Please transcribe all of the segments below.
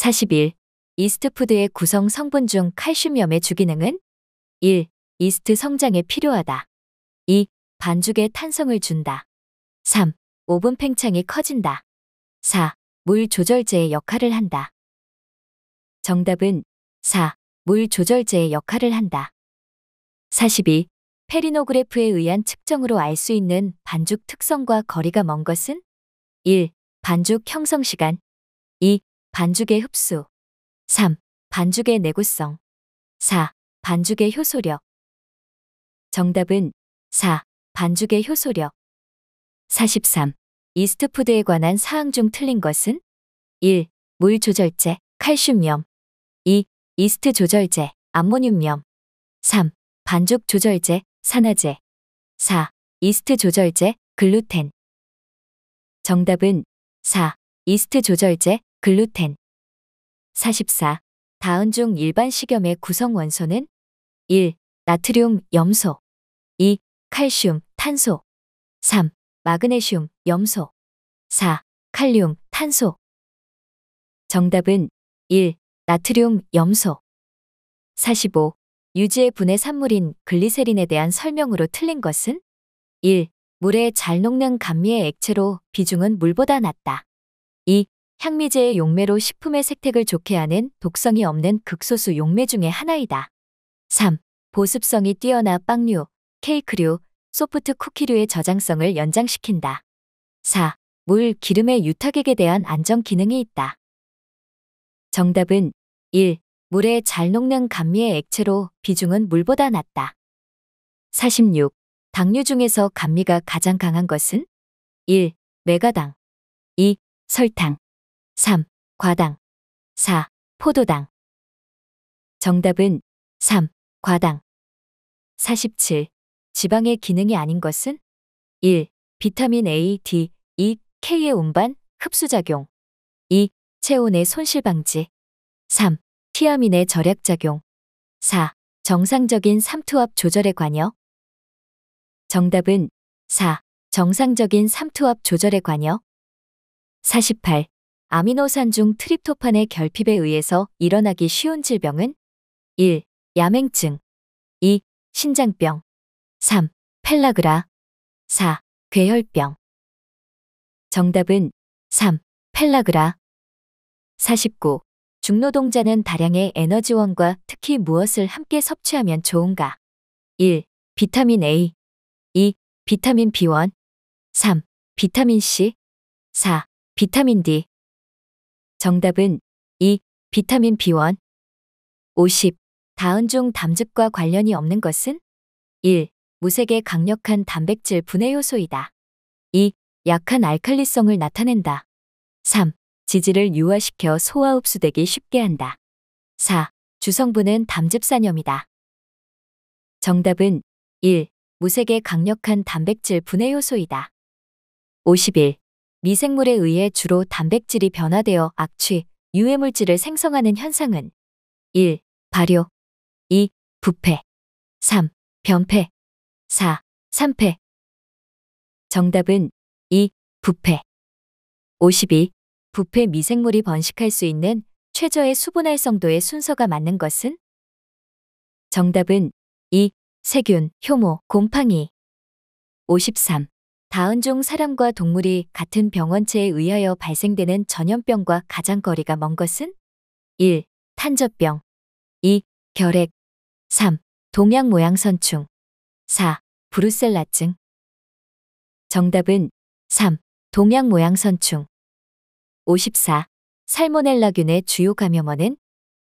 41. 이스트푸드의 구성 성분 중 칼슘염의 주기능은? 1. 이스트 성장에 필요하다. 2. 반죽에 탄성을 준다. 3. 오븐 팽창이 커진다. 4. 물 조절제의 역할을 한다. 정답은 4. 물 조절제의 역할을 한다. 42. 페리노그래프에 의한 측정으로 알 수 있는 반죽 특성과 거리가 먼 것은? 1. 반죽 형성 시간 2. 반죽의 흡수 3. 반죽의 내구성 4. 반죽의 효소력 정답은 4. 반죽의 효소력 43. 이스트푸드에 관한 사항 중 틀린 것은 1. 물 조절제, 칼슘염 2. 이스트 조절제, 암모늄염 3. 반죽 조절제, 산화제 4. 이스트 조절제, 글루텐 정답은 4. 이스트 조절제, 글루텐 44. 다은 중 일반 식염의 구성 원소는 1. 나트륨, 염소 2. 칼슘, 탄소 3. 마그네슘, 염소 4. 칼륨, 탄소 정답은 1. 나트륨, 염소 45. 유지의 분해 산물인 글리세린에 대한 설명으로 틀린 것은 1. 물에 잘 녹는 감미의 액체로 비중은 물보다 낮다. 2. 향미제의 용매로 식품의 색택을 좋게 하는 독성이 없는 극소수 용매 중의 하나이다. 3. 보습성이 뛰어나 빵류, 케이크류, 소프트 쿠키류의 저장성을 연장시킨다. 4. 물, 기름의 유탁액에 대한 안정 기능이 있다. 정답은 1. 물에 잘 녹는 감미의 액체로 비중은 물보다 낮다. 46. 당류 중에서 감미가 가장 강한 것은? 1. 메가당 2. 설탕 3. 과당 4. 포도당 정답은 3. 과당 47. 지방의 기능이 아닌 것은 1. 비타민 A, D, E, K의 운반, 흡수작용 2. 체온의 손실 방지 3. 티아민의 절약작용 4. 정상적인 삼투압 조절에 관여 정답은 4. 정상적인 삼투압 조절에 관여 48. 아미노산 중 트립토판의 결핍에 의해서 일어나기 쉬운 질병은 1. 야맹증 2. 신장병 3. 펠라그라 4. 괴혈병 정답은 3. 펠라그라 49. 중노동자는 다량의 에너지원과 특히 무엇을 함께 섭취하면 좋은가? 1. 비타민 A 2. 비타민 B1 3. 비타민 C 4. 비타민 D 정답은 2. 비타민 B1 50. 다은종 담즙과 관련이 없는 것은? 1. 무색의 강력한 단백질 분해 요소이다. 2. 약한 알칼리성을 나타낸다. 3. 지질을 유화시켜 소화 흡수되기 쉽게 한다. 4. 주성분은 담즙산염이다. 정답은 1. 무색의 강력한 단백질 분해 요소이다. 51. 미생물에 의해 주로 단백질이 변화되어 악취, 유해물질을 생성하는 현상은 1. 발효 2. 부패 3. 변폐 4. 산패 정답은 2. 부패 52. 부패 미생물이 번식할 수 있는 최저의 수분활성도의 순서가 맞는 것은? 정답은 2. 세균, 효모, 곰팡이 53. 다은종 사람과 동물이 같은 병원체에 의하여 발생되는 전염병과 가장 거리가 먼 것은 1. 탄저병 2. 결핵 3. 동양 모양선충 4. 브루셀라증 정답은 3. 동양 모양선충 54. 살모넬라균의 주요 감염원은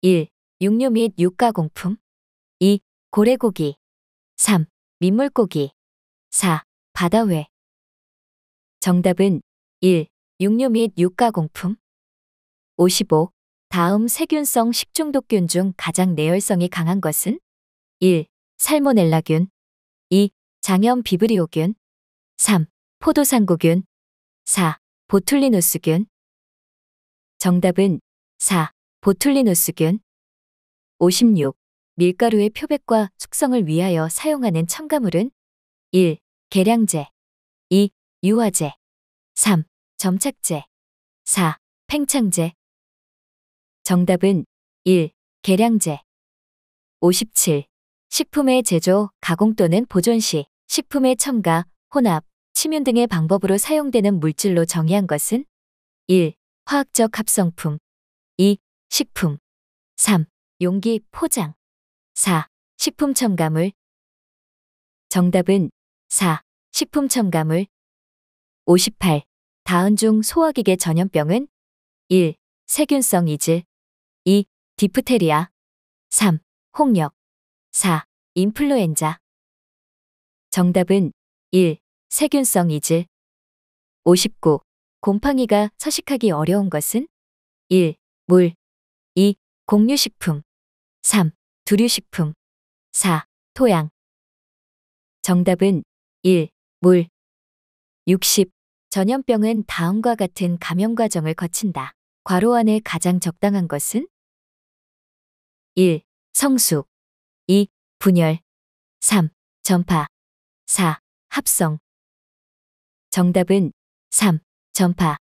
1. 육류 및 육가공품 2. 고래고기 3. 민물고기 4. 바다회 정답은 1. 육류 및 육가공품 55. 다음 세균성 식중독균 중 가장 내열성이 강한 것은 1. 살모넬라균 2. 장염 비브리오균 3. 포도상구균 4. 보툴리누스균 정답은 4. 보툴리누스균 56. 밀가루의 표백과 숙성을 위하여 사용하는 첨가물은 1. 계량제 2. 유화제 3. 점착제 4. 팽창제 정답은 1. 계량제 57. 식품의 제조, 가공 또는 보존 시 식품의 첨가, 혼합, 침윤 등의 방법으로 사용되는 물질로 정의한 것은 1. 화학적 합성품 2. 식품 3. 용기, 포장 4. 식품 첨가물 정답은 4. 식품 첨가물 58. 다운중 소화기계 전염병은 1. 세균성 이질 2. 디프테리아 3. 홍역 4. 인플루엔자 정답은 1. 세균성 이질 59. 곰팡이가 서식하기 어려운 것은 1. 물 2. 공유식품 3. 두류식품 4. 토양 정답은 1. 물 60. 전염병은 다음과 같은 감염 과정을 거친다. 과로 안에 가장 적당한 것은 1. 성숙 2. 분열 3. 전파 4. 합성 정답은 3. 전파